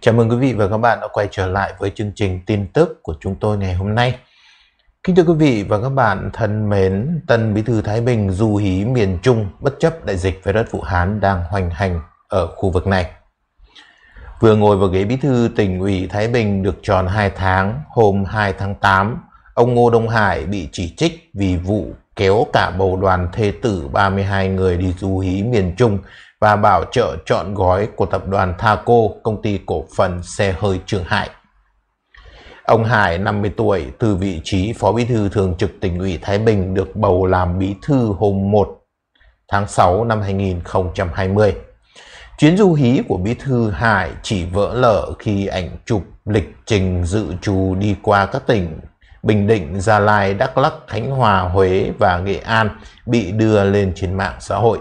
Chào mừng quý vị và các bạn đã quay trở lại với chương trình tin tức của chúng tôi ngày hôm nay. Kính thưa quý vị và các bạn thân mến, Tân Bí thư Thái Bình du hí miền Trung bất chấp đại dịch virus Vũ Hán đang hoành hành ở khu vực này. Vừa ngồi vào ghế bí thư tỉnh ủy Thái Bình được tròn 2 tháng, hôm 2 tháng 8, ông Ngô Đông Hải bị chỉ trích vì vụ kéo cả bầu đoàn thê tử 32 người đi du hí miền Trung và bảo trợ chọn gói của tập đoàn Thaco, công ty cổ phần xe hơi Trường Hải. Ông Hải, 50 tuổi, từ vị trí Phó Bí thư Thường trực tỉnh ủy Thái Bình được bầu làm Bí thư hôm 1 tháng 6 năm 2020. Chuyến du hí của Bí thư Hải chỉ vỡ lở khi ảnh chụp lịch trình dự trù đi qua các tỉnh Bình Định, Gia Lai, Đắk Lắk, Khánh Hòa, Huế và Nghệ An bị đưa lên trên mạng xã hội.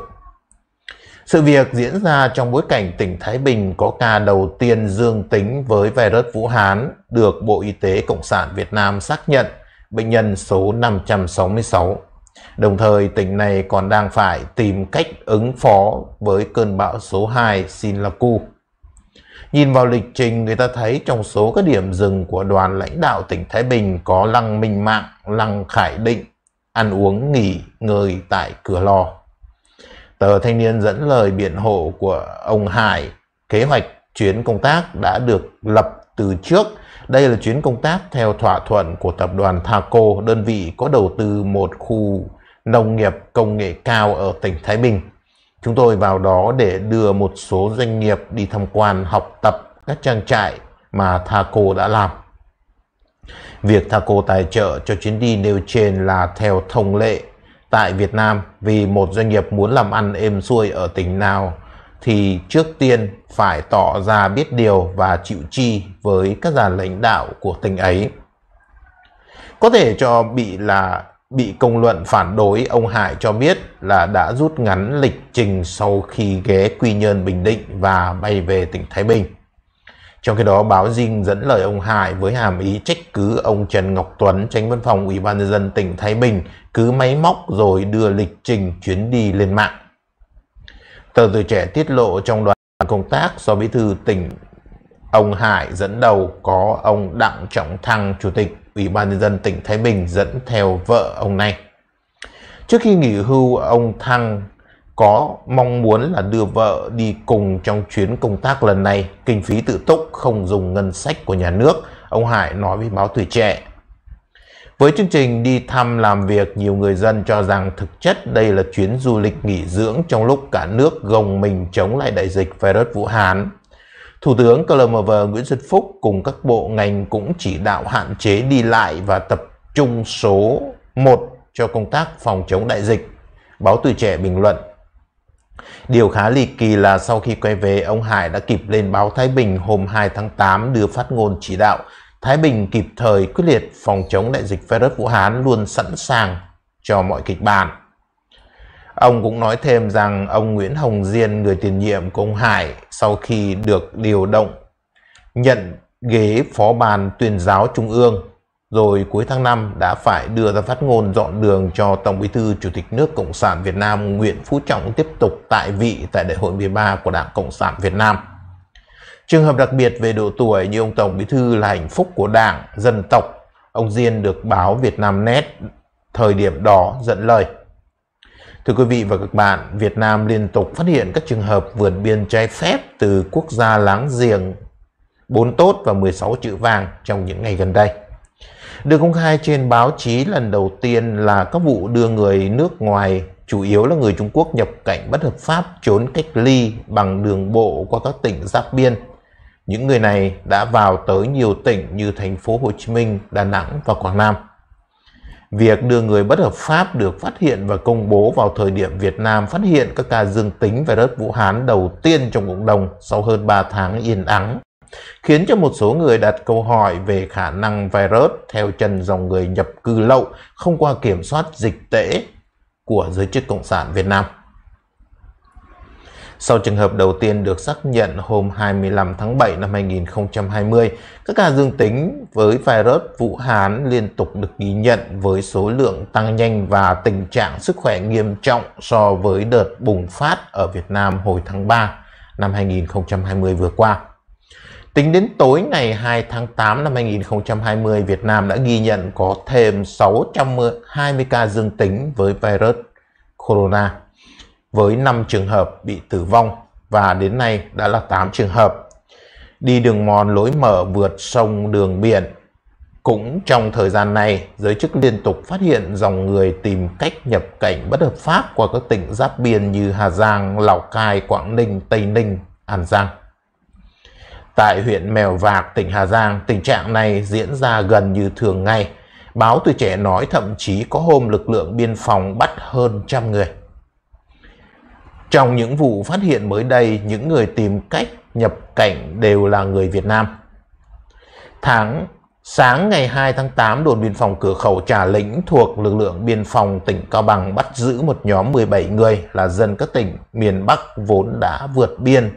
Sự việc diễn ra trong bối cảnh tỉnh Thái Bình có ca đầu tiên dương tính với virus Vũ Hán được Bộ Y tế Cộng sản Việt Nam xác nhận, bệnh nhân số 566. Đồng thời, tỉnh này còn đang phải tìm cách ứng phó với cơn bão số 2 Sinlaku. Nhìn vào lịch trình, người ta thấy trong số các điểm dừng của đoàn lãnh đạo tỉnh Thái Bình có Lăng Minh Mạng, Lăng Khải Định, ăn uống nghỉ ngơi tại cửa lò. Tờ Thanh niên dẫn lời biện hộ của ông Hải, kế hoạch chuyến công tác đã được lập từ trước. Đây là chuyến công tác theo thỏa thuận của tập đoàn Thaco, đơn vị có đầu tư một khu nông nghiệp công nghệ cao ở tỉnh Thái Bình. Chúng tôi vào đó để đưa một số doanh nghiệp đi tham quan học tập các trang trại mà Thaco đã làm. Việc Thaco tài trợ cho chuyến đi nêu trên là theo thông lệ tại Việt Nam vì một doanh nghiệp muốn làm ăn êm xuôi ở tỉnh nào thì trước tiên phải tỏ ra biết điều và chịu chi với các già lãnh đạo của tỉnh ấy. Có thể cho bị là bị công luận phản đối ông Hải cho biết là đã rút ngắn lịch trình sau khi ghé Quy Nhơn Bình Định và bay về tỉnh Thái Bình. Trong khi đó, báo Dinh dẫn lời ông Hải với hàm ý trách cứ ông Trần Ngọc Tuấn, tránh văn phòng Ủy ban nhân dân tỉnh Thái Bình cứ máy móc rồi đưa lịch trình chuyến đi lên mạng. Tờ Tuổi Trẻ tiết lộ trong đoàn công tác do bí thư tỉnh ông Hải dẫn đầu có ông Đặng Trọng Thăng, Chủ tịch Ủy ban Nhân dân tỉnh Thái Bình dẫn theo vợ ông này. Trước khi nghỉ hưu, ông Thăng có mong muốn là đưa vợ đi cùng trong chuyến công tác lần này, kinh phí tự túc không dùng ngân sách của nhà nước, ông Hải nói với báo Tuổi Trẻ. Với chương trình đi thăm làm việc, nhiều người dân cho rằng thực chất đây là chuyến du lịch nghỉ dưỡng trong lúc cả nước gồng mình chống lại đại dịch virus Vũ Hán. Thủ tướng CLMV Nguyễn Xuân Phúc cùng các bộ ngành cũng chỉ đạo hạn chế đi lại và tập trung số 1 cho công tác phòng chống đại dịch. Báo Tuổi Trẻ bình luận. Điều khá ly kỳ là sau khi quay về, ông Hải đã kịp lên báo Thái Bình hôm 2 tháng 8 đưa phát ngôn chỉ đạo Thái Bình kịp thời quyết liệt phòng chống đại dịch virus Vũ Hán luôn sẵn sàng cho mọi kịch bản. Ông cũng nói thêm rằng ông Nguyễn Hồng Diên, người tiền nhiệm của ông Hải, sau khi được điều động, nhận ghế phó bàn tuyên giáo trung ương, rồi cuối tháng 5 đã phải đưa ra phát ngôn dọn đường cho Tổng bí thư Chủ tịch nước Cộng sản Việt Nam Nguyễn Phú Trọng tiếp tục tại vị tại Đại hội 13 của Đảng Cộng sản Việt Nam. Trường hợp đặc biệt về độ tuổi như ông Tổng Bí Thư là hạnh phúc của Đảng, dân tộc. Ông Diên được báo Việt Nam Net thời điểm đó dẫn lời. Thưa quý vị và các bạn, Việt Nam liên tục phát hiện các trường hợp vượt biên trái phép từ quốc gia láng giềng 4 tốt và 16 chữ vàng trong những ngày gần đây. Được công khai trên báo chí lần đầu tiên là các vụ đưa người nước ngoài, chủ yếu là người Trung Quốc nhập cảnh bất hợp pháp trốn cách ly bằng đường bộ qua các tỉnh giáp biên những người này đã vào tới nhiều tỉnh như thành phố Hồ Chí Minh, Đà Nẵng và Quảng Nam. Việc đưa người bất hợp pháp được phát hiện và công bố vào thời điểm Việt Nam phát hiện các ca dương tính virus Vũ Hán đầu tiên trong cộng đồng sau hơn 3 tháng yên ắng, khiến cho một số người đặt câu hỏi về khả năng virus theo chân dòng người nhập cư lậu không qua kiểm soát dịch tễ của giới chức Cộng sản Việt Nam. Sau trường hợp đầu tiên được xác nhận hôm 25 tháng 7 năm 2020, các ca dương tính với virus Vũ Hán liên tục được ghi nhận với số lượng tăng nhanh và tình trạng sức khỏe nghiêm trọng so với đợt bùng phát ở Việt Nam hồi tháng 3 năm 2020 vừa qua. Tính đến tối ngày 2 tháng 8 năm 2020, Việt Nam đã ghi nhận có thêm 620 ca dương tính với virus corona với 5 trường hợp bị tử vong và đến nay đã là 8 trường hợp. Đi đường mòn lối mở vượt sông đường biển. Cũng trong thời gian này, giới chức liên tục phát hiện dòng người tìm cách nhập cảnh bất hợp pháp qua các tỉnh giáp biên như Hà Giang, Lào Cai, Quảng Ninh, Tây Ninh, An Giang. Tại huyện Mèo Vạc, tỉnh Hà Giang, tình trạng này diễn ra gần như thường ngày. Báo Tuổi Trẻ nói thậm chí có hôm lực lượng biên phòng bắt hơn trăm người. Trong những vụ phát hiện mới đây, những người tìm cách nhập cảnh đều là người Việt Nam. Tháng sáng ngày 2 tháng 8, đồn biên phòng cửa khẩu Trà Lĩnh thuộc lực lượng biên phòng tỉnh Cao Bằng bắt giữ một nhóm 17 người là dân các tỉnh miền Bắc vốn đã vượt biên,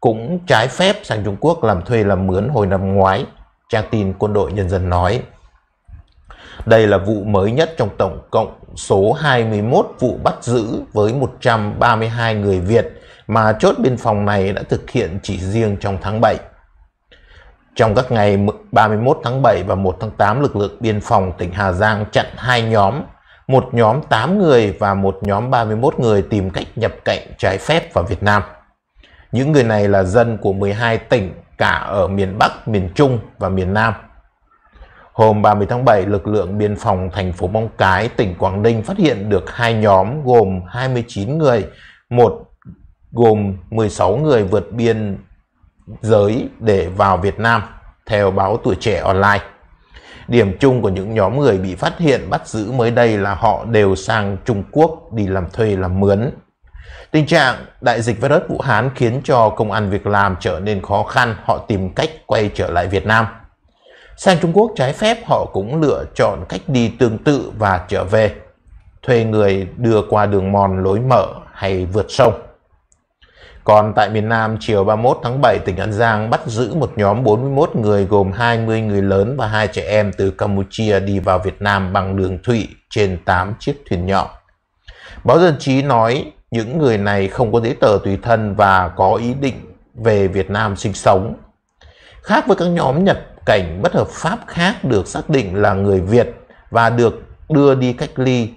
cũng trái phép sang Trung Quốc làm thuê làm mướn hồi năm ngoái, trang tin quân đội nhân dân nói. Đây là vụ mới nhất trong tổng cộng số 21 vụ bắt giữ với 132 người Việt mà chốt biên phòng này đã thực hiện chỉ riêng trong tháng 7. Trong các ngày 31 tháng 7 và 1 tháng 8, lực lượng biên phòng tỉnh Hà Giang chặn hai nhóm, một nhóm 8 người và một nhóm 31 người tìm cách nhập cảnh trái phép vào Việt Nam. Những người này là dân của 12 tỉnh cả ở miền Bắc, miền Trung và miền Nam. Hôm 30 tháng 7, lực lượng biên phòng thành phố Móng Cái, tỉnh Quảng Ninh phát hiện được hai nhóm gồm 29 người, một gồm 16 người vượt biên giới để vào Việt Nam, theo báo Tuổi Trẻ Online. Điểm chung của những nhóm người bị phát hiện bắt giữ mới đây là họ đều sang Trung Quốc đi làm thuê làm mướn. Tình trạng đại dịch virus Vũ Hán khiến cho công ăn việc làm trở nên khó khăn, họ tìm cách quay trở lại Việt Nam. Sang Trung Quốc trái phép họ cũng lựa chọn cách đi tương tự và trở về, thuê người đưa qua đường mòn lối mở hay vượt sông. Còn tại miền Nam, chiều 31 tháng 7, tỉnh An Giang bắt giữ một nhóm 41 người gồm 20 người lớn và hai trẻ em từ Campuchia đi vào Việt Nam bằng đường thủy trên 8 chiếc thuyền nhỏ. Báo dân chí nói những người này không có giấy tờ tùy thân và có ý định về Việt Nam sinh sống. Khác với các nhóm Nhật cảnh bất hợp pháp khác được xác định là người Việt và được đưa đi cách ly.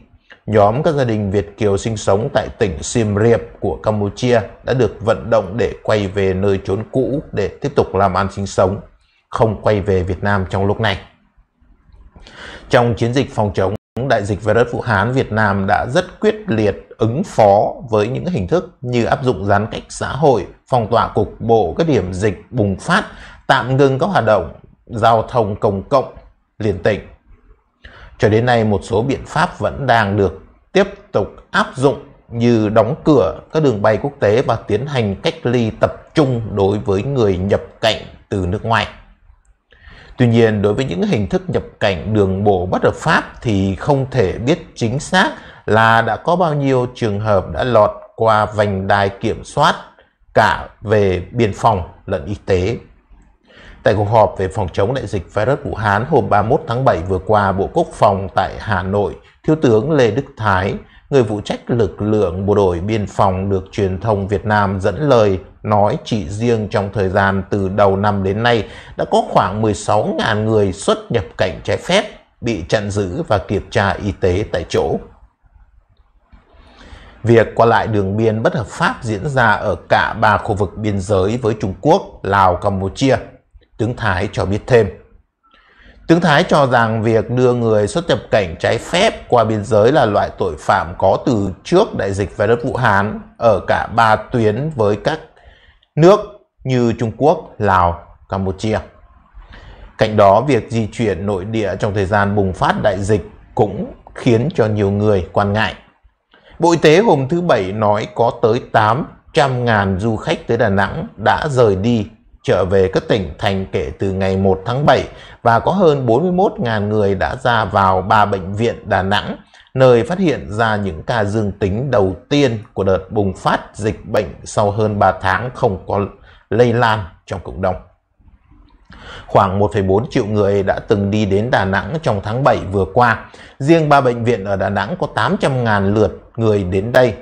Nhóm các gia đình Việt Kiều sinh sống tại tỉnh Siem Reap của Campuchia đã được vận động để quay về nơi trốn cũ để tiếp tục làm ăn sinh sống, không quay về Việt Nam trong lúc này. Trong chiến dịch phòng chống đại dịch virus Vũ Hán, Việt Nam đã rất quyết liệt ứng phó với những hình thức như áp dụng giãn cách xã hội, phong tỏa cục bộ các điểm dịch bùng phát, tạm ngừng các hoạt động giao thông công cộng liên tỉnh. Cho đến nay một số biện pháp vẫn đang được tiếp tục áp dụng như đóng cửa các đường bay quốc tế và tiến hành cách ly tập trung đối với người nhập cảnh từ nước ngoài. Tuy nhiên, đối với những hình thức nhập cảnh đường bộ bất hợp pháp thì không thể biết chính xác là đã có bao nhiêu trường hợp đã lọt qua vành đai kiểm soát cả về biên phòng lẫn y tế Tại cuộc họp về phòng chống đại dịch virus Vũ Hán hôm 31 tháng 7 vừa qua, Bộ Quốc phòng tại Hà Nội, Thiếu tướng Lê Đức Thái, người phụ trách lực lượng bộ đội biên phòng được truyền thông Việt Nam dẫn lời nói chỉ riêng trong thời gian từ đầu năm đến nay đã có khoảng 16.000 người xuất nhập cảnh trái phép bị chặn giữ và kiểm tra y tế tại chỗ. Việc qua lại đường biên bất hợp pháp diễn ra ở cả ba khu vực biên giới với Trung Quốc, Lào, Campuchia – Tướng Thái cho biết thêm. Tướng Thái cho rằng việc đưa người xuất nhập cảnh trái phép qua biên giới là loại tội phạm có từ trước đại dịch virus Vũ Hán ở cả ba tuyến với các nước như Trung Quốc, Lào, Campuchia. Cạnh đó, việc di chuyển nội địa trong thời gian bùng phát đại dịch cũng khiến cho nhiều người quan ngại. Bộ Y tế hôm thứ Bảy nói có tới 800.000 du khách tới Đà Nẵng đã rời đi trở về các tỉnh thành kể từ ngày 1 tháng 7 và có hơn 41.000 người đã ra vào ba bệnh viện Đà Nẵng, nơi phát hiện ra những ca dương tính đầu tiên của đợt bùng phát dịch bệnh sau hơn 3 tháng không có lây lan trong cộng đồng. Khoảng 1,4 triệu người đã từng đi đến Đà Nẵng trong tháng 7 vừa qua. Riêng ba bệnh viện ở Đà Nẵng có 800.000 lượt người đến đây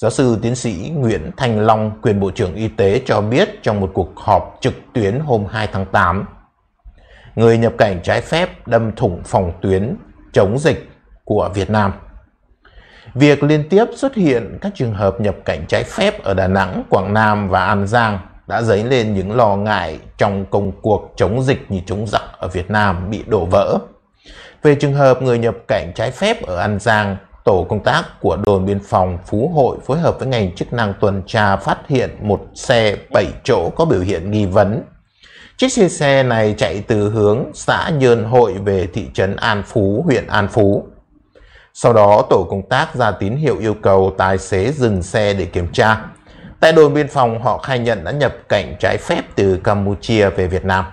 Giáo sư tiến sĩ Nguyễn Thanh Long, quyền Bộ trưởng Y tế cho biết trong một cuộc họp trực tuyến hôm 2 tháng 8, người nhập cảnh trái phép đâm thủng phòng tuyến chống dịch của Việt Nam. Việc liên tiếp xuất hiện các trường hợp nhập cảnh trái phép ở Đà Nẵng, Quảng Nam và An Giang đã dấy lên những lo ngại trong công cuộc chống dịch như chống giặc ở Việt Nam bị đổ vỡ. Về trường hợp người nhập cảnh trái phép ở An Giang, tổ công tác của đồn biên phòng Phú Hội phối hợp với ngành chức năng tuần tra phát hiện một xe 7 chỗ có biểu hiện nghi vấn. Chiếc xe xe này chạy từ hướng xã Nhơn Hội về thị trấn An Phú, huyện An Phú. Sau đó tổ công tác ra tín hiệu yêu cầu tài xế dừng xe để kiểm tra. Tại đồn biên phòng họ khai nhận đã nhập cảnh trái phép từ Campuchia về Việt Nam.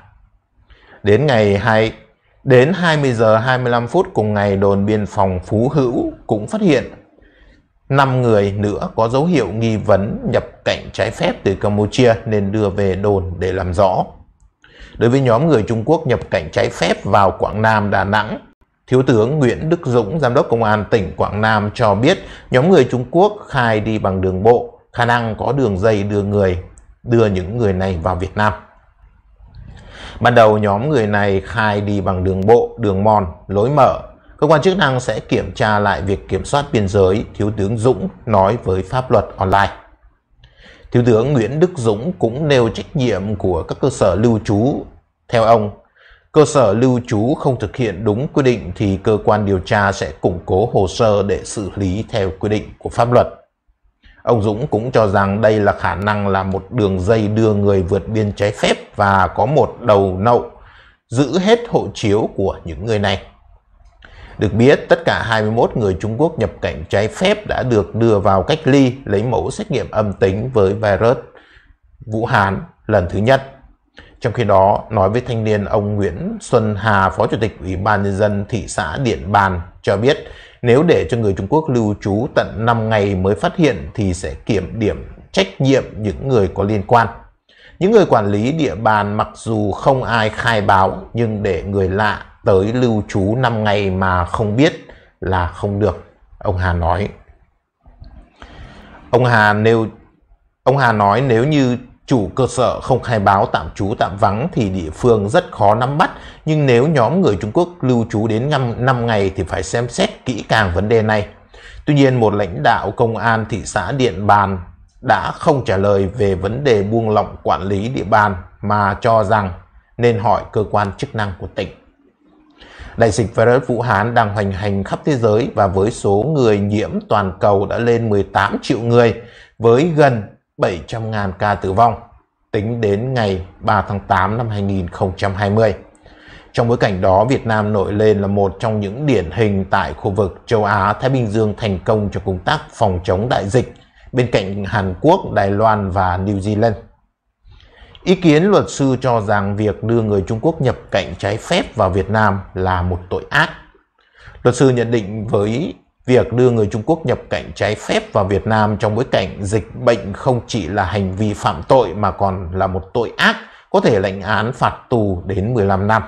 Đến ngày 2 Đến 20 giờ 25 phút cùng ngày, đồn biên phòng Phú Hữu cũng phát hiện 5 người nữa có dấu hiệu nghi vấn nhập cảnh trái phép từ Campuchia nên đưa về đồn để làm rõ. Đối với nhóm người Trung Quốc nhập cảnh trái phép vào Quảng Nam, Đà Nẵng, Thiếu tướng Nguyễn Đức Dũng, Giám đốc Công an tỉnh Quảng Nam cho biết nhóm người Trung Quốc khai đi bằng đường bộ, khả năng có đường dây đưa người, đưa những người này vào Việt Nam. Ban đầu nhóm người này khai đi bằng đường bộ, đường mòn, lối mở. Cơ quan chức năng sẽ kiểm tra lại việc kiểm soát biên giới, Thiếu tướng Dũng nói với pháp luật online. Thiếu tướng Nguyễn Đức Dũng cũng nêu trách nhiệm của các cơ sở lưu trú. Theo ông, cơ sở lưu trú không thực hiện đúng quy định thì cơ quan điều tra sẽ củng cố hồ sơ để xử lý theo quy định của pháp luật. Ông Dũng cũng cho rằng đây là khả năng là một đường dây đưa người vượt biên trái phép và có một đầu nậu giữ hết hộ chiếu của những người này. Được biết, tất cả 21 người Trung Quốc nhập cảnh trái phép đã được đưa vào cách ly lấy mẫu xét nghiệm âm tính với virus Vũ Hán lần thứ nhất. Trong khi đó, nói với thanh niên ông Nguyễn Xuân Hà, Phó Chủ tịch Ủy ban Nhân dân thị xã Điện Bàn cho biết nếu để cho người Trung Quốc lưu trú tận 5 ngày mới phát hiện thì sẽ kiểm điểm trách nhiệm những người có liên quan. Những người quản lý địa bàn mặc dù không ai khai báo nhưng để người lạ tới lưu trú 5 ngày mà không biết là không được, ông Hà nói. Ông Hà nêu ông Hà nói nếu như chủ cơ sở không khai báo tạm trú tạm vắng thì địa phương rất khó nắm bắt, nhưng nếu nhóm người Trung Quốc lưu trú đến 5, 5 ngày thì phải xem xét kỹ càng vấn đề này. Tuy nhiên, một lãnh đạo công an thị xã Điện Bàn đã không trả lời về vấn đề buông lỏng quản lý địa bàn mà cho rằng nên hỏi cơ quan chức năng của tỉnh. Đại dịch virus Vũ Hán đang hoành hành khắp thế giới và với số người nhiễm toàn cầu đã lên 18 triệu người với gần 700.000 ca tử vong tính đến ngày 3 tháng 8 năm 2020. Trong bối cảnh đó, Việt Nam nổi lên là một trong những điển hình tại khu vực châu Á-Thái Bình Dương thành công cho công tác phòng chống đại dịch, bên cạnh Hàn Quốc, Đài Loan và New Zealand. Ý kiến luật sư cho rằng việc đưa người Trung Quốc nhập cảnh trái phép vào Việt Nam là một tội ác. Luật sư nhận định với Việc đưa người Trung Quốc nhập cảnh trái phép vào Việt Nam trong bối cảnh dịch bệnh không chỉ là hành vi phạm tội mà còn là một tội ác, có thể lệnh án phạt tù đến 15 năm.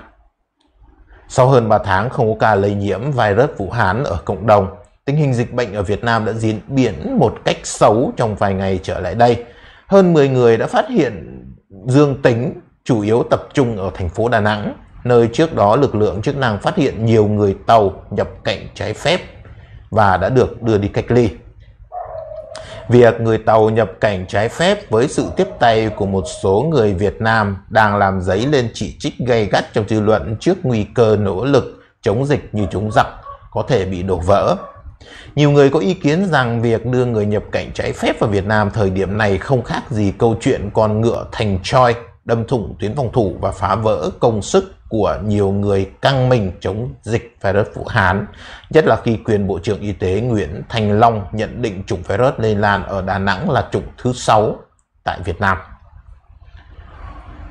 Sau hơn 3 tháng không có ca lây nhiễm virus Vũ Hán ở cộng đồng, tình hình dịch bệnh ở Việt Nam đã diễn biến một cách xấu trong vài ngày trở lại đây. Hơn 10 người đã phát hiện dương tính, chủ yếu tập trung ở thành phố Đà Nẵng, nơi trước đó lực lượng chức năng phát hiện nhiều người tàu nhập cảnh trái phép và đã được đưa đi cách ly. Việc người tàu nhập cảnh trái phép với sự tiếp tay của một số người Việt Nam đang làm giấy lên chỉ trích gay gắt trong dư luận trước nguy cơ nỗ lực chống dịch như chúng giặc có thể bị đổ vỡ. Nhiều người có ý kiến rằng việc đưa người nhập cảnh trái phép vào Việt Nam thời điểm này không khác gì câu chuyện con ngựa thành choi đâm thủng tuyến phòng thủ và phá vỡ công sức của nhiều người căng mình chống dịch virus Vũ Hán, nhất là khi quyền Bộ trưởng Y tế Nguyễn Thành Long nhận định chủng virus lây lan ở Đà Nẵng là chủng thứ 6 tại Việt Nam.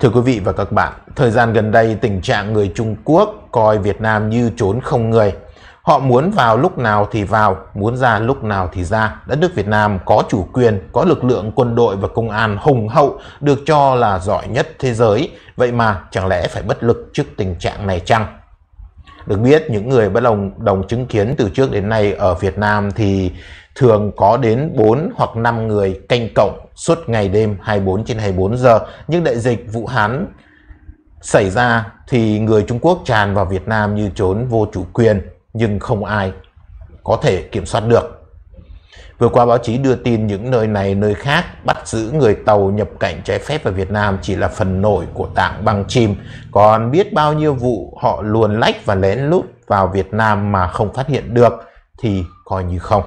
Thưa quý vị và các bạn, thời gian gần đây tình trạng người Trung Quốc coi Việt Nam như trốn không người – Họ muốn vào lúc nào thì vào, muốn ra lúc nào thì ra. Đất nước Việt Nam có chủ quyền, có lực lượng quân đội và công an hùng hậu, được cho là giỏi nhất thế giới. Vậy mà chẳng lẽ phải bất lực trước tình trạng này chăng? Được biết, những người bất đồng, đồng chứng kiến từ trước đến nay ở Việt Nam thì thường có đến 4 hoặc 5 người canh cổng suốt ngày đêm 24 trên 24 giờ. Nhưng đại dịch Vũ Hán xảy ra thì người Trung Quốc tràn vào Việt Nam như trốn vô chủ quyền nhưng không ai có thể kiểm soát được. Vừa qua báo chí đưa tin những nơi này nơi khác bắt giữ người tàu nhập cảnh trái phép vào Việt Nam chỉ là phần nổi của tảng băng chim, còn biết bao nhiêu vụ họ luồn lách và lén lút vào Việt Nam mà không phát hiện được thì coi như không.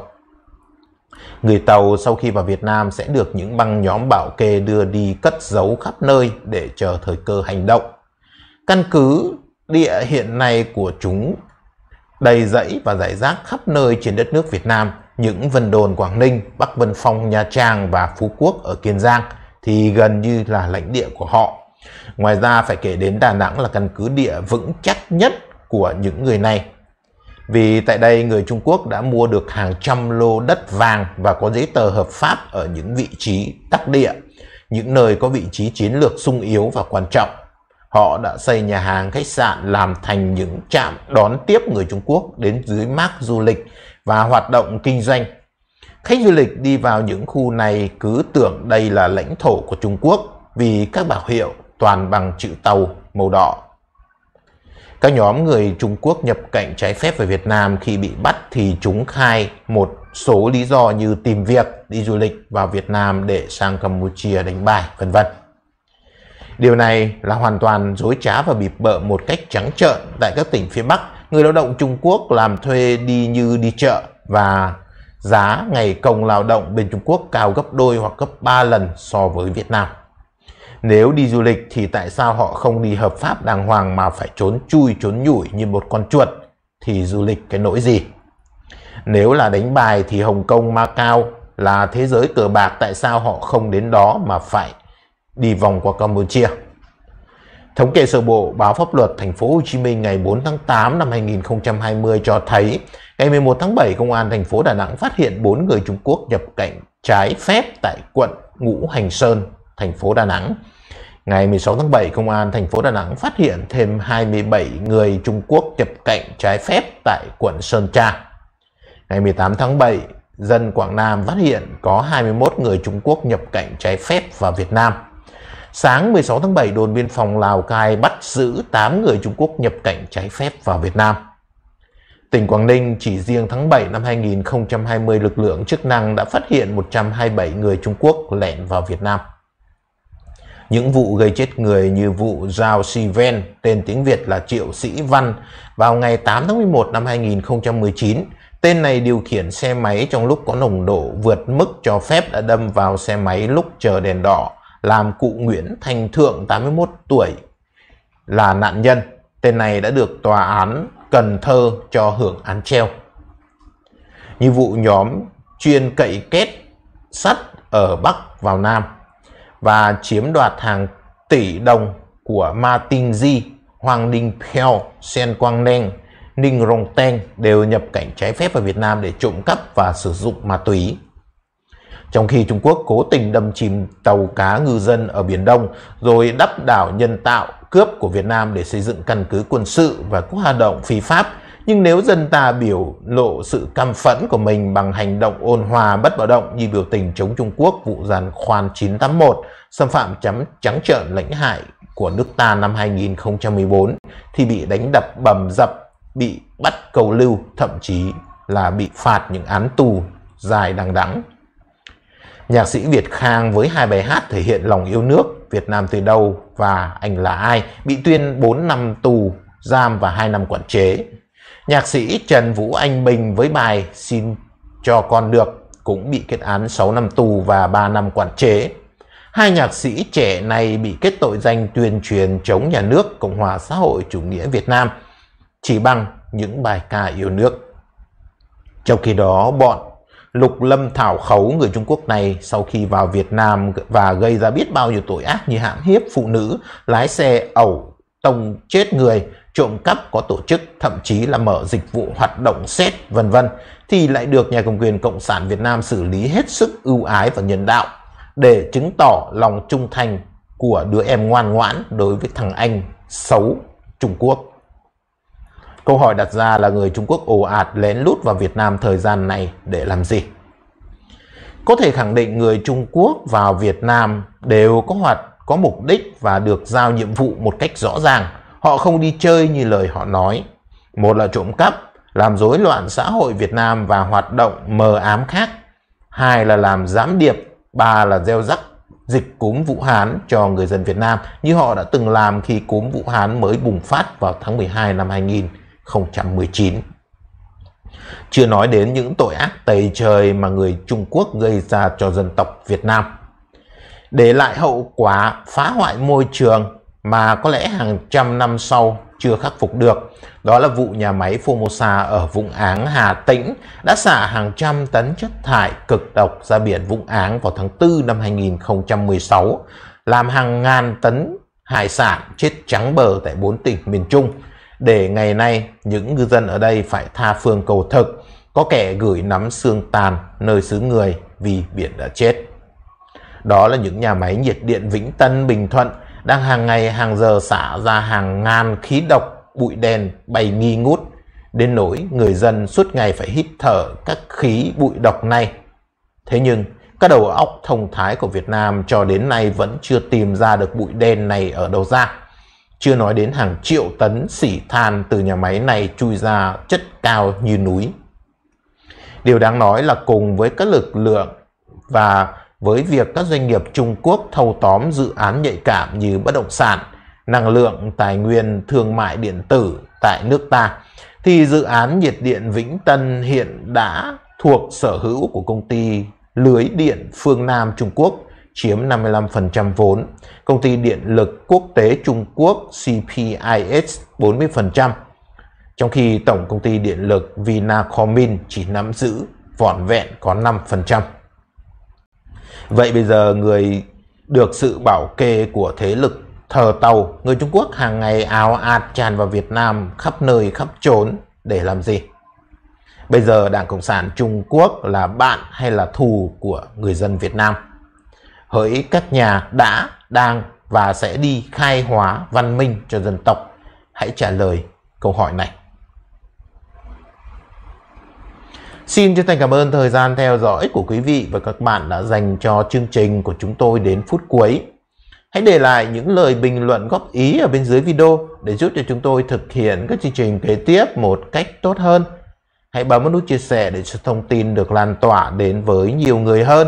Người tàu sau khi vào Việt Nam sẽ được những băng nhóm bảo kê đưa đi cất giấu khắp nơi để chờ thời cơ hành động. Căn cứ địa hiện nay của chúng đầy rẫy và rải rác khắp nơi trên đất nước Việt Nam, những Vân Đồn Quảng Ninh, Bắc Vân Phong Nha Trang và Phú Quốc ở Kiên Giang thì gần như là lãnh địa của họ. Ngoài ra phải kể đến Đà Nẵng là căn cứ địa vững chắc nhất của những người này. Vì tại đây người Trung Quốc đã mua được hàng trăm lô đất vàng và có giấy tờ hợp pháp ở những vị trí đắc địa, những nơi có vị trí chiến lược sung yếu và quan trọng Họ đã xây nhà hàng khách sạn làm thành những trạm đón tiếp người Trung Quốc đến dưới mác du lịch và hoạt động kinh doanh. Khách du lịch đi vào những khu này cứ tưởng đây là lãnh thổ của Trung Quốc vì các bảo hiệu toàn bằng chữ tàu màu đỏ. Các nhóm người Trung Quốc nhập cảnh trái phép về Việt Nam khi bị bắt thì chúng khai một số lý do như tìm việc, đi du lịch vào Việt Nam để sang Campuchia đánh bài, vân vân. Điều này là hoàn toàn dối trá và bịp bợ một cách trắng trợn tại các tỉnh phía Bắc. Người lao động Trung Quốc làm thuê đi như đi chợ và giá ngày công lao động bên Trung Quốc cao gấp đôi hoặc gấp 3 lần so với Việt Nam. Nếu đi du lịch thì tại sao họ không đi hợp pháp đàng hoàng mà phải trốn chui trốn nhủi như một con chuột thì du lịch cái nỗi gì? Nếu là đánh bài thì Hồng Kông, Macau là thế giới cờ bạc tại sao họ không đến đó mà phải đi vòng qua Campuchia. Thống kê sơ bộ báo pháp luật thành phố Hồ Chí Minh ngày 4 tháng 8 năm 2020 cho thấy ngày 11 tháng 7 công an thành phố Đà Nẵng phát hiện 4 người Trung Quốc nhập cảnh trái phép tại quận Ngũ Hành Sơn, thành phố Đà Nẵng. Ngày 16 tháng 7, Công an thành phố Đà Nẵng phát hiện thêm 27 người Trung Quốc nhập cảnh trái phép tại quận Sơn Trà. Ngày 18 tháng 7, dân Quảng Nam phát hiện có 21 người Trung Quốc nhập cảnh trái phép vào Việt Nam. Sáng 16 tháng 7, đồn biên phòng Lào Cai bắt giữ 8 người Trung Quốc nhập cảnh trái phép vào Việt Nam. Tỉnh Quảng Ninh chỉ riêng tháng 7 năm 2020, lực lượng chức năng đã phát hiện 127 người Trung Quốc lẻn vào Việt Nam. Những vụ gây chết người như vụ Giao Si Ven, tên tiếng Việt là Triệu Sĩ Văn, vào ngày 8 tháng 11 năm 2019, tên này điều khiển xe máy trong lúc có nồng độ vượt mức cho phép đã đâm vào xe máy lúc chờ đèn đỏ làm cụ Nguyễn Thành Thượng 81 tuổi là nạn nhân. Tên này đã được tòa án Cần Thơ cho hưởng án treo. Như vụ nhóm chuyên cậy kết sắt ở Bắc vào Nam và chiếm đoạt hàng tỷ đồng của Martin Di, Hoàng Đình Peo, Sen Quang Neng, Ninh Rong Teng đều nhập cảnh trái phép vào Việt Nam để trộm cắp và sử dụng ma túy. Trong khi Trung Quốc cố tình đâm chìm tàu cá ngư dân ở Biển Đông rồi đắp đảo nhân tạo cướp của Việt Nam để xây dựng căn cứ quân sự và các hoạt động phi pháp, nhưng nếu dân ta biểu lộ sự căm phẫn của mình bằng hành động ôn hòa bất bạo động như biểu tình chống Trung Quốc vụ giàn khoan 981, xâm phạm chấm trắng trợn lãnh hải của nước ta năm 2014 thì bị đánh đập bầm dập, bị bắt cầu lưu, thậm chí là bị phạt những án tù dài đằng đẵng. Nhạc sĩ Việt Khang với hai bài hát thể hiện lòng yêu nước, Việt Nam từ đâu và Anh là ai bị tuyên 4 năm tù giam và 2 năm quản chế. Nhạc sĩ Trần Vũ Anh Bình với bài Xin cho con được cũng bị kết án 6 năm tù và 3 năm quản chế. Hai nhạc sĩ trẻ này bị kết tội danh tuyên truyền chống nhà nước Cộng hòa xã hội chủ nghĩa Việt Nam chỉ bằng những bài ca yêu nước. Trong khi đó, bọn Lục Lâm Thảo Khấu người Trung Quốc này sau khi vào Việt Nam và gây ra biết bao nhiêu tội ác như hãm hiếp phụ nữ, lái xe ẩu tông chết người, trộm cắp có tổ chức, thậm chí là mở dịch vụ hoạt động xét vân vân thì lại được nhà cầm quyền Cộng sản Việt Nam xử lý hết sức ưu ái và nhân đạo để chứng tỏ lòng trung thành của đứa em ngoan ngoãn đối với thằng anh xấu Trung Quốc. Câu hỏi đặt ra là người Trung Quốc ồ ạt lén lút vào Việt Nam thời gian này để làm gì? Có thể khẳng định người Trung Quốc vào Việt Nam đều có hoạt có mục đích và được giao nhiệm vụ một cách rõ ràng. Họ không đi chơi như lời họ nói. Một là trộm cắp, làm rối loạn xã hội Việt Nam và hoạt động mờ ám khác. Hai là làm giám điệp, ba là gieo rắc dịch cúm Vũ Hán cho người dân Việt Nam như họ đã từng làm khi cúm Vũ Hán mới bùng phát vào tháng 12 năm 2000. 2019. Chưa nói đến những tội ác tày trời mà người Trung Quốc gây ra cho dân tộc Việt Nam. Để lại hậu quả phá hoại môi trường mà có lẽ hàng trăm năm sau chưa khắc phục được. Đó là vụ nhà máy Formosa ở Vũng Áng, Hà Tĩnh đã xả hàng trăm tấn chất thải cực độc ra biển Vũng Áng vào tháng 4 năm 2016, làm hàng ngàn tấn hải sản chết trắng bờ tại bốn tỉnh miền Trung để ngày nay những ngư dân ở đây phải tha phương cầu thực, có kẻ gửi nắm xương tàn nơi xứ người vì biển đã chết. Đó là những nhà máy nhiệt điện Vĩnh Tân, Bình Thuận đang hàng ngày hàng giờ xả ra hàng ngàn khí độc, bụi đèn bay nghi ngút, đến nỗi người dân suốt ngày phải hít thở các khí bụi độc này. Thế nhưng, các đầu óc thông thái của Việt Nam cho đến nay vẫn chưa tìm ra được bụi đen này ở đâu ra. Chưa nói đến hàng triệu tấn xỉ than từ nhà máy này chui ra chất cao như núi. Điều đáng nói là cùng với các lực lượng và với việc các doanh nghiệp Trung Quốc thâu tóm dự án nhạy cảm như bất động sản, năng lượng, tài nguyên, thương mại điện tử tại nước ta, thì dự án nhiệt điện Vĩnh Tân hiện đã thuộc sở hữu của công ty lưới điện phương Nam Trung Quốc – chiếm 55% vốn, công ty điện lực quốc tế Trung Quốc CPIS 40%, trong khi tổng công ty điện lực Vinacomin chỉ nắm giữ vỏn vẹn có 5%. Vậy bây giờ người được sự bảo kê của thế lực thờ tàu, người Trung Quốc hàng ngày áo ạt tràn vào Việt Nam khắp nơi khắp trốn để làm gì? Bây giờ Đảng Cộng sản Trung Quốc là bạn hay là thù của người dân Việt Nam? hỡi các nhà đã, đang và sẽ đi khai hóa văn minh cho dân tộc? Hãy trả lời câu hỏi này. Xin chân thành cảm ơn thời gian theo dõi của quý vị và các bạn đã dành cho chương trình của chúng tôi đến phút cuối. Hãy để lại những lời bình luận góp ý ở bên dưới video để giúp cho chúng tôi thực hiện các chương trình kế tiếp một cách tốt hơn. Hãy bấm nút chia sẻ để cho thông tin được lan tỏa đến với nhiều người hơn.